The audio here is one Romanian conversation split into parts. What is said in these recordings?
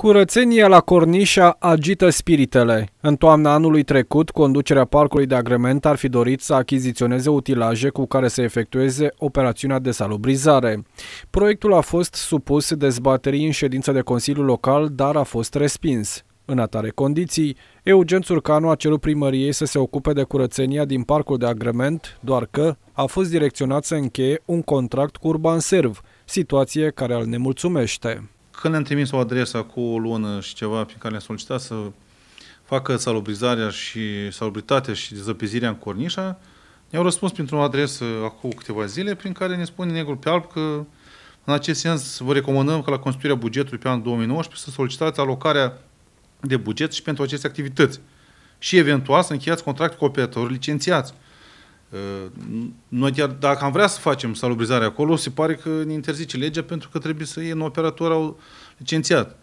Curățenia la Cornișa agită spiritele. În toamna anului trecut, conducerea parcului de agrement ar fi dorit să achiziționeze utilaje cu care să efectueze operațiunea de salubrizare. Proiectul a fost supus dezbaterii în ședință de Consiliul Local, dar a fost respins. În atare condiții, Eugen Țurcanu a cerut primăriei să se ocupe de curățenia din parcul de agrement, doar că a fost direcționat să încheie un contract cu Urban Serv, situație care îl nemulțumește. Când le-am trimis o adresă cu o lună și ceva pe care le-am solicitat să facă salubrizarea și salubritatea și zăpezirea în cornișa, ne-au răspuns printr-o adresă acum câteva zile prin care ne spune negru pe alb că în acest sens vă recomandăm că la construirea bugetului pe anul 2019 să solicitați alocarea de buget și pentru aceste activități și eventual să încheiați contract cu operatorul licențiați. Noi chiar dacă am vrea să facem salubrizare acolo, se pare că ne interzice legea pentru că trebuie să iei un operator au licențiat.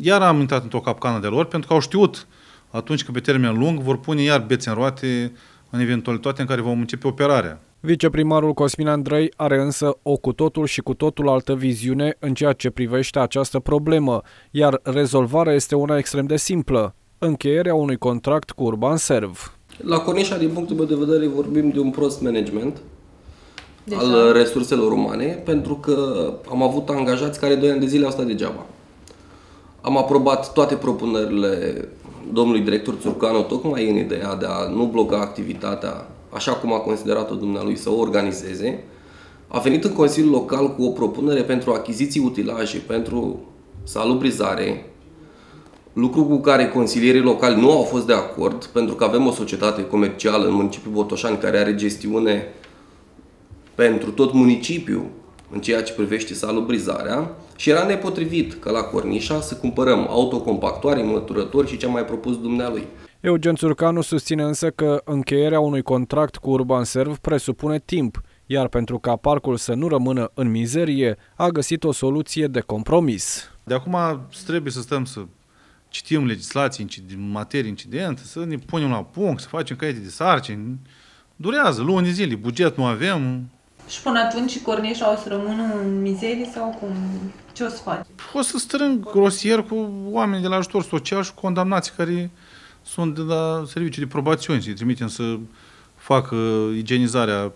Iar am intrat într-o capcană de lor pentru că au știut atunci că pe termen lung vor pune iar bețe în roate în eventualitatea în care vom începe operarea. Viceprimarul Cosmin Andrei are însă o cu totul și cu totul altă viziune în ceea ce privește această problemă, iar rezolvarea este una extrem de simplă, încheierea unui contract cu Urban Serv. La Cornișa, din punctul meu de vedere, vorbim de un prost management Deja. al resurselor umane, pentru că am avut angajați care doi ani de zile au stat degeaba. Am aprobat toate propunerile domnului director Țurcanu, tocmai în ideea de a nu bloca activitatea așa cum a considerat-o dumnealui, să o organizeze. A venit în Consiliul Local cu o propunere pentru achiziții utilaje, pentru salubrizare, lucru cu care consilierii locali nu au fost de acord, pentru că avem o societate comercială în municipiul Botoșani care are gestiune pentru tot municipiul în ceea ce privește salubrizarea și era nepotrivit că la Cornișa să cumpărăm autocompactoare, măturători și ce mai propus dumnealui. Eugen Țurcanu susține însă că încheierea unui contract cu Urban Serv presupune timp, iar pentru ca parcul să nu rămână în mizerie, a găsit o soluție de compromis. De acum trebuie să stăm să citim legislații în materie incidentă, să ne punem la punct, să facem caiete de sarcini. Durează luni zile, buget nu avem. Și până atunci Corneșa o să rămână în mizerie sau cum? Ce o să faci? O să strâng grosier cu oameni de la ajutor social și condamnați care sunt de la serviciul de probațiuni, și trimitem să facă igienizarea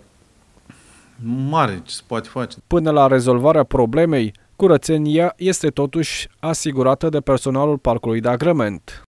mare ce se poate face. Până la rezolvarea problemei, Curățenia este totuși asigurată de personalul parcului de agrement.